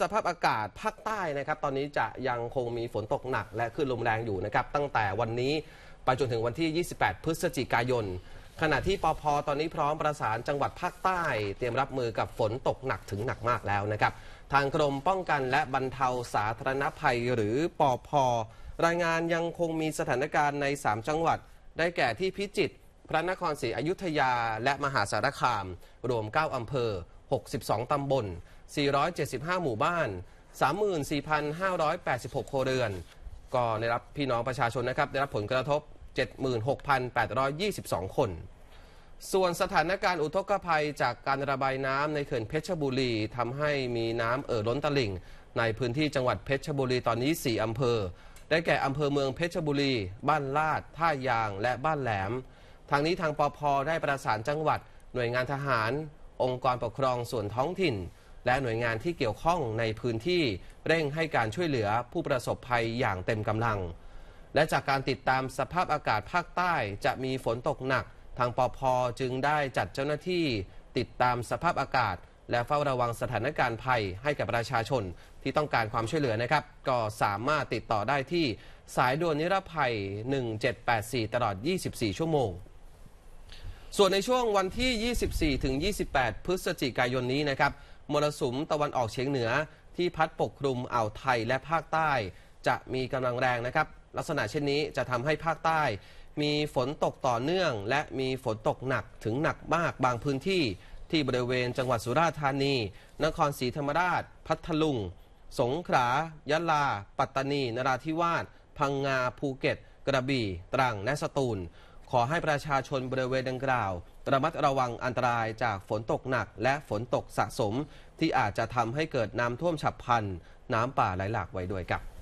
สภาพอากาศ ภาคใต้นะครับ ตอนนี้จะยังคงมีฝนตกหนัก และคลื่นลมแรงอยู่นะครับ ตั้งแต่วันนี้ไปจนถึงวันที่ 28 พฤศจิกายน ขณะที่ปอพอตอนนี้พร้อมประสานจังหวัด ภาคใต้เตรียมรับมือกับฝนตกหนักถึงหนักมากแล้วนะครับทางกรมป้องกันและบรรเทาสาธารณภัยหรือปอพอรายงานยังคงมีสถานการณ์ใน 3 จังหวัด ได้แก่ที่พิจิตรพระนครศรีอยุธยาและมหาสารคาม รวม9อำเภอ62 ตำบล 475 หมู่บ้าน 34,586 โครเรือน ก็ได้รับพี่น้องประชาชนนะครับ ได้รับผลกระทบ 76,822 คน ส่วนสถานการณ์อุทกภัยจากการระบายน้ำในเขื่อนเพชรบุรีทำให้มีน้ำเอ่อล้นตลิ่งในพื้นที่จังหวัดเพชรบุรีตอนนี้ 4 อำเภอ ได้แก่อำเภอเมืองเพชรบุรี บ้านลาด ท่ายางและบ้านแหลม ทางนี้ทางปอพอได้ประสานจังหวัด หน่วยงานทหารองค์กรปกครองส่วนท้องถิ่น และหน่วยงานที่เกี่ยวข้องในพื้นที่เร่งให้การช่วยเหลือผู้ประสบภัยอย่างเต็มกำลัง และจากการติดตามสภาพอากาศภาคใต้จะมีฝนตกหนักทางปอพอจึงได้จัดเจ้าหน้าที่ ติดตามสภาพอากาศและเฝ้าระวังสถานการณ์ภัยให้กับประชาชนที่ต้องการความช่วยเหลือนะครับก็สามารถติดต่อได้ที่สายด่วนนิรภัย 1784 ตลอด 24 ชั่วโมงส่วนในช่วงวันที่ 24 ถึง 28 พฤศจิกายนนี้นะครับมรสุมตะวันออกเฉียงเหนือที่พัดปกคลุมอ่าวไทยและภาคใต้จะมีกำลังแรงนะครับ ลักษณะเช่นนี้จะทำให้ภาคใต้ มีฝนตกต่อเนื่อง และมีฝนตกหนักถึงหนักมาก บางพื้นที่ที่บริเวณจังหวัดสุราษฎร์ธานี นครศรีธรรมราช พัทลุง สงขลายะลา ปัตตานีนราธิวาสพังงาภูเก็ต กระบี่ ตรังและสตูลขอให้ประชาชนบริเวณดังกล่าวระมัดระวังอันตรายจากฝนตกหนักและฝนตกสะสมที่อาจจะทำให้เกิดน้ำท่วมฉับพลัน น้ำป่าไหลหลากไว้ด้วยครับ